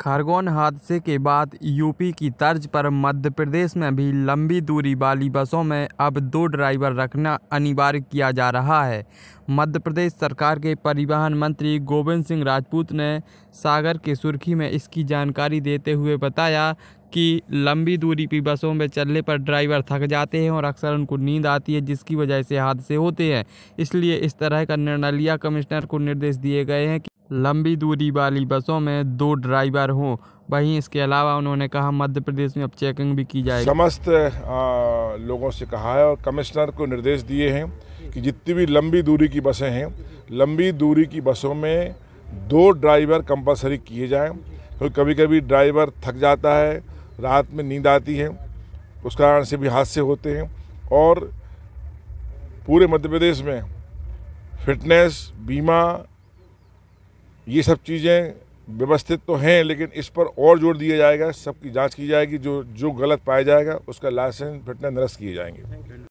खरगोन हादसे के बाद यूपी की तर्ज पर मध्य प्रदेश में भी लंबी दूरी वाली बसों में अब दो ड्राइवर रखना अनिवार्य किया जा रहा है मध्य प्रदेश सरकार के परिवहन मंत्री गोविंद सिंह राजपूत ने सागर के सुर्खी में इसकी जानकारी देते हुए बताया कि लंबी दूरी की बसों में चलने पर ड्राइवर थक जाते हैं और अक्सर उनको नींद आती है जिसकी वजह से हादसे होते हैं इसलिए इस तरह का निर्णय लिया कमिश्नर को निर्देश दिए गए हैं लंबी दूरी वाली बसों में दो ड्राइवर हों वहीं इसके अलावा उन्होंने कहा मध्य प्रदेश में अब चेकिंग भी की जाएगी समस्त लोगों से कहा है और कमिश्नर को निर्देश दिए हैं कि जितनी भी लंबी दूरी की बसें हैं लंबी दूरी की बसों में दो ड्राइवर कंपलसरी किए जाएं क्योंकि तो कभी कभी ड्राइवर थक जाता है रात में नींद आती है उस कारण से भी हादसे होते हैं और पूरे मध्य प्रदेश में फिटनेस बीमा ये सब चीज़ें व्यवस्थित तो हैं लेकिन इस पर और जोर दिया जाएगा सबकी जांच की जाएगी जो जो गलत पाया जाएगा उसका लाइसेंस फिटनेस निरस्त किए जाएंगे